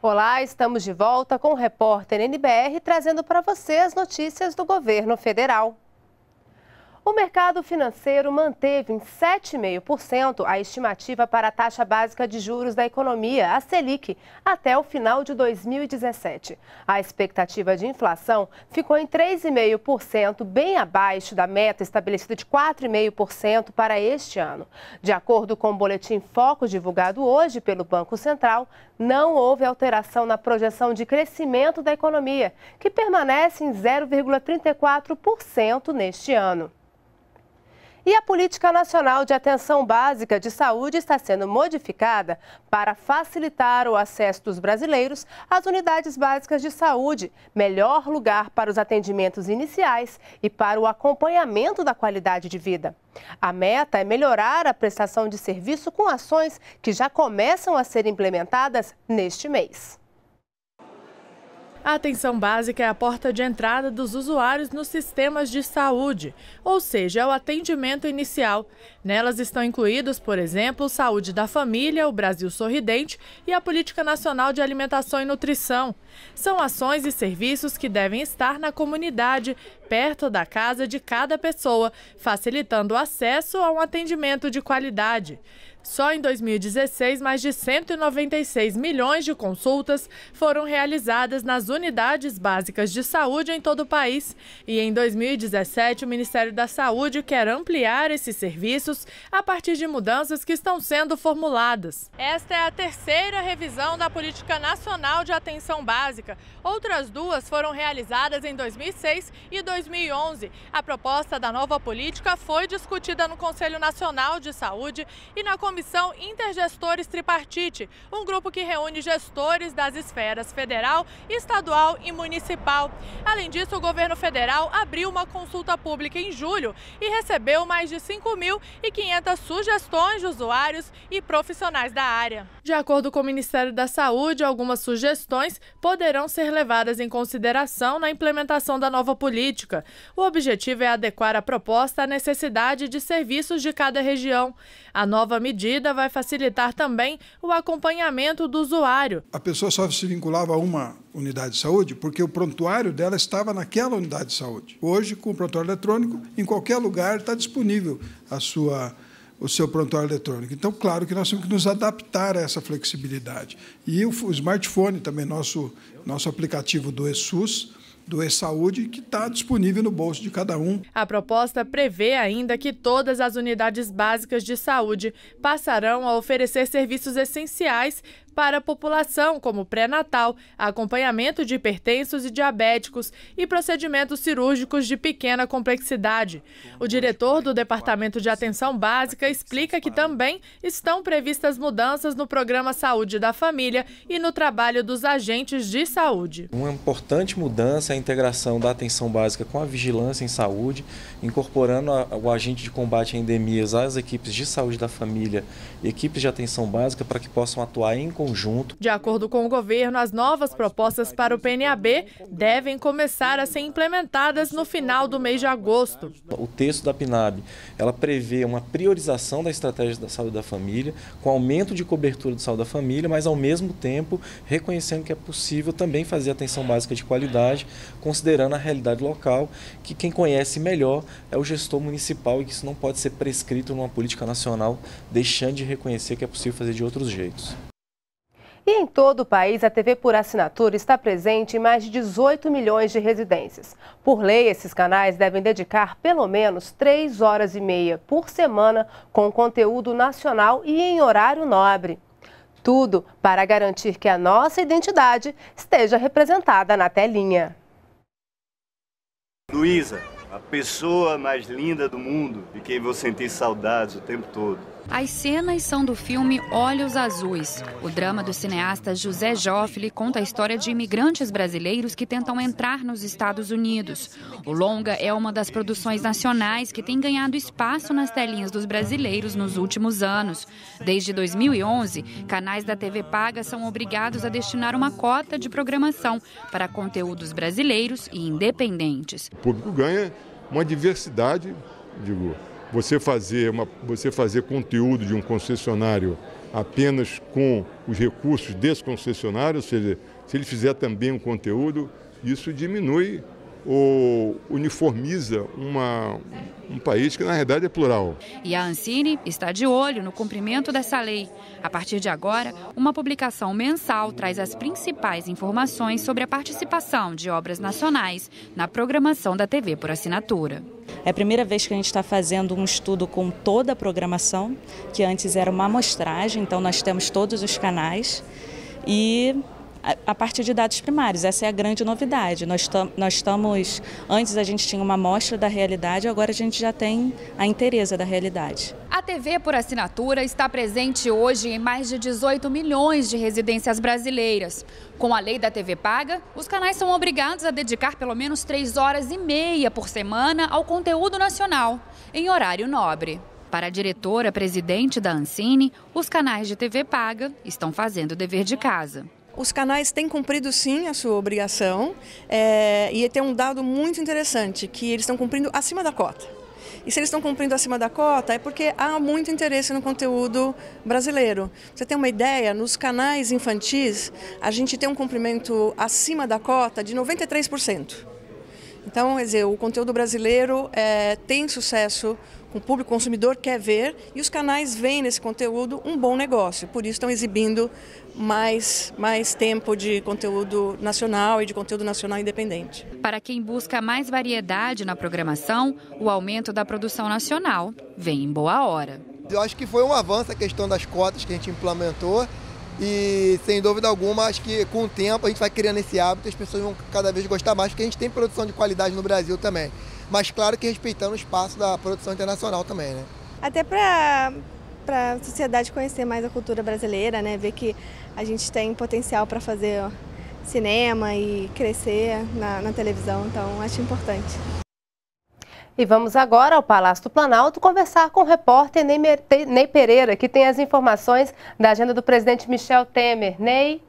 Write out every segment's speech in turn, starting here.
Olá, estamos de volta com o repórter NBR trazendo para você as notícias do governo federal. O mercado financeiro manteve em 7,5% a estimativa para a taxa básica de juros da economia, a Selic, até o final de 2017. A expectativa de inflação ficou em 3,5%, bem abaixo da meta estabelecida de 4,5% para este ano. De acordo com o boletim Foco divulgado hoje pelo Banco Central, não houve alteração na projeção de crescimento da economia, que permanece em 0,34% neste ano. E a Política Nacional de Atenção Básica de Saúde está sendo modificada para facilitar o acesso dos brasileiros às unidades básicas de saúde, melhor lugar para os atendimentos iniciais e para o acompanhamento da qualidade de vida. A meta é melhorar a prestação de serviço com ações que já começam a ser implementadas neste mês. A atenção básica é a porta de entrada dos usuários nos sistemas de saúde, ou seja, é o atendimento inicial. Nelas estão incluídos, por exemplo, Saúde da Família, o Brasil Sorridente e a Política Nacional de Alimentação e Nutrição. São ações e serviços que devem estar na comunidade, perto da casa de cada pessoa, facilitando o acesso a um atendimento de qualidade. Só em 2016, mais de 196 milhões de consultas foram realizadas nas unidades básicas de saúde em todo o país. E em 2017, o Ministério da Saúde quer ampliar esses serviços a partir de mudanças que estão sendo formuladas. Esta é a terceira revisão da Política Nacional de Atenção Básica. Outras duas foram realizadas em 2006 e 2011. A proposta da nova política foi discutida no Conselho Nacional de Saúde e na Comissão Comissão Intergestores Tripartite, um grupo que reúne gestores das esferas federal, estadual e municipal. Além disso, o governo federal abriu uma consulta pública em julho e recebeu mais de 5.500 sugestões de usuários e profissionais da área. De acordo com o Ministério da Saúde, algumas sugestões poderão ser levadas em consideração na implementação da nova política. O objetivo é adequar a proposta à necessidade de serviços de cada região. A nova medida medida vai facilitar também o acompanhamento do usuário. A pessoa só se vinculava a uma unidade de saúde porque o prontuário dela estava naquela unidade de saúde. Hoje, com o prontuário eletrônico, em qualquer lugar está disponível a sua o seu prontuário eletrônico. Então, claro que nós temos que nos adaptar a essa flexibilidade. E o smartphone também, nosso, nosso aplicativo do ESUS, do E-Saúde, que está disponível no bolso de cada um. A proposta prevê ainda que todas as unidades básicas de saúde passarão a oferecer serviços essenciais para a população, como pré-natal, acompanhamento de hipertensos e diabéticos e procedimentos cirúrgicos de pequena complexidade. O diretor do Departamento de Atenção Básica explica que também estão previstas mudanças no programa Saúde da Família e no trabalho dos agentes de saúde. Uma importante mudança é a integração da atenção básica com a vigilância em saúde, incorporando o agente de combate a endemias às equipes de saúde da família e equipes de atenção básica para que possam atuar em conjunto conjunto. De acordo com o governo, as novas propostas para o PNAB devem começar a ser implementadas no final do mês de agosto. O texto da PNAB, ela prevê uma priorização da estratégia da saúde da família, com aumento de cobertura do saúde da família, mas ao mesmo tempo reconhecendo que é possível também fazer atenção básica de qualidade, considerando a realidade local, que quem conhece melhor é o gestor municipal e que isso não pode ser prescrito numa política nacional, deixando de reconhecer que é possível fazer de outros jeitos. E em todo o país, a TV por assinatura está presente em mais de 18 milhões de residências. Por lei, esses canais devem dedicar pelo menos 3 horas e meia por semana com conteúdo nacional e em horário nobre. Tudo para garantir que a nossa identidade esteja representada na telinha. Luísa, a pessoa mais linda do mundo de quem vou sentir saudades o tempo todo. As cenas são do filme Olhos Azuis. O drama do cineasta José Joffre conta a história de imigrantes brasileiros que tentam entrar nos Estados Unidos. O longa é uma das produções nacionais que tem ganhado espaço nas telinhas dos brasileiros nos últimos anos. Desde 2011, canais da TV paga são obrigados a destinar uma cota de programação para conteúdos brasileiros e independentes. O público ganha uma diversidade, digo, você fazer, uma, você fazer conteúdo de um concessionário apenas com os recursos desse concessionário, ou seja, se ele fizer também um conteúdo, isso diminui ou uniformiza uma, um país que, na verdade, é plural. E a Ancine está de olho no cumprimento dessa lei. A partir de agora, uma publicação mensal traz as principais informações sobre a participação de obras nacionais na programação da TV por assinatura. É a primeira vez que a gente está fazendo um estudo com toda a programação, que antes era uma amostragem, então nós temos todos os canais. E a, partir de dados primários. Essa é a grande novidade. Nós, nós estamos. Antes a gente tinha uma amostra da realidade, agora a gente já tem a inteireza da realidade. A TV por assinatura está presente hoje em mais de 18 milhões de residências brasileiras. Com a lei da TV paga, os canais são obrigados a dedicar pelo menos 3 horas e meia por semana ao conteúdo nacional, em horário nobre. Para a diretora presidente da Ancine, os canais de TV paga estão fazendo o dever de casa. Os canais têm cumprido sim a sua obrigação é, e tem um dado muito interessante, que eles estão cumprindo acima da cota. E se eles estão cumprindo acima da cota, é porque há muito interesse no conteúdo brasileiro. Você tem uma ideia, nos canais infantis, a gente tem um cumprimento acima da cota de 93%. Então, quer dizer, o conteúdo brasileiro é, tem sucesso, o público consumidor quer ver e os canais veem nesse conteúdo um bom negócio. Por isso estão exibindo mais, mais tempo de conteúdo nacional e de conteúdo nacional independente. Para quem busca mais variedade na programação, o aumento da produção nacional vem em boa hora. Eu acho que foi um avanço a questão das cotas que a gente implementou e sem dúvida alguma, acho que com o tempo a gente vai criando esse hábito e as pessoas vão cada vez gostar mais, porque a gente tem produção de qualidade no Brasil também. Mas claro que respeitando o espaço da produção internacional também, né? Até para para a sociedade conhecer mais a cultura brasileira, né? Ver que a gente tem potencial para fazer cinema e crescer na, na televisão, então acho importante. E vamos agora ao Palácio do Planalto conversar com o repórter Ney Pereira, que tem as informações da agenda do presidente Michel Temer. Ney?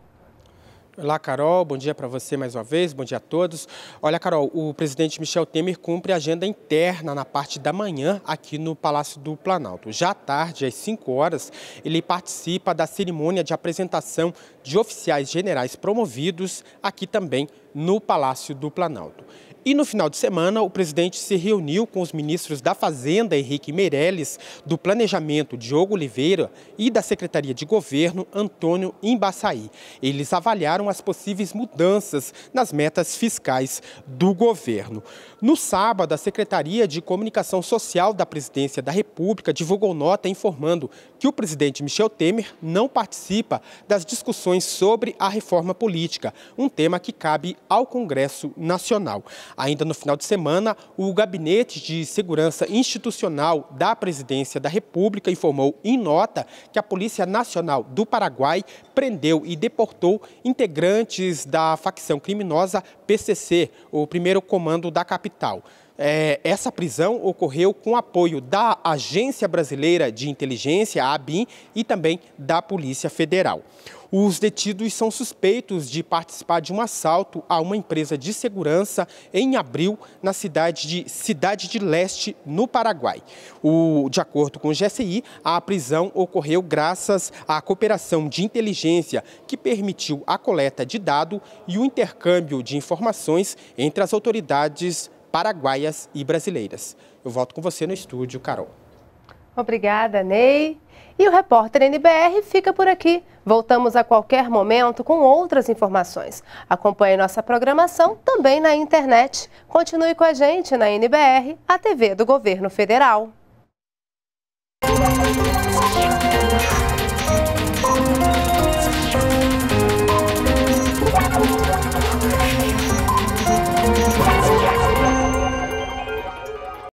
Olá, Carol. Bom dia para você mais uma vez. Bom dia a todos. Olha, Carol, o presidente Michel Temer cumpre a agenda interna na parte da manhã aqui no Palácio do Planalto. Já à tarde, às 5 horas, ele participa da cerimônia de apresentação de oficiais generais promovidos aqui também no Palácio do Planalto. E no final de semana, o presidente se reuniu com os ministros da Fazenda, Henrique Meirelles, do Planejamento, Diogo Oliveira, e da Secretaria de Governo, Antônio Embaçaí. Eles avaliaram as possíveis mudanças nas metas fiscais do governo. No sábado, a Secretaria de Comunicação Social da Presidência da República divulgou nota informando que o presidente Michel Temer não participa das discussões sobre a reforma política, um tema que cabe ao Congresso Nacional. Ainda no final de semana, o Gabinete de Segurança Institucional da Presidência da República informou em nota que a Polícia Nacional do Paraguai prendeu e deportou integrantes da facção criminosa PCC, o primeiro comando da capital é, essa prisão ocorreu com apoio da Agência Brasileira de Inteligência, a ABIN, e também da Polícia Federal. Os detidos são suspeitos de participar de um assalto a uma empresa de segurança em abril na cidade de Cidade de Leste, no Paraguai. O, de acordo com o GSI, a prisão ocorreu graças à cooperação de inteligência que permitiu a coleta de dado e o intercâmbio de informações entre as autoridades paraguaias e brasileiras. Eu volto com você no estúdio, Carol. Obrigada, Ney. E o repórter NBR fica por aqui. Voltamos a qualquer momento com outras informações. Acompanhe nossa programação também na internet. Continue com a gente na NBR, a TV do Governo Federal.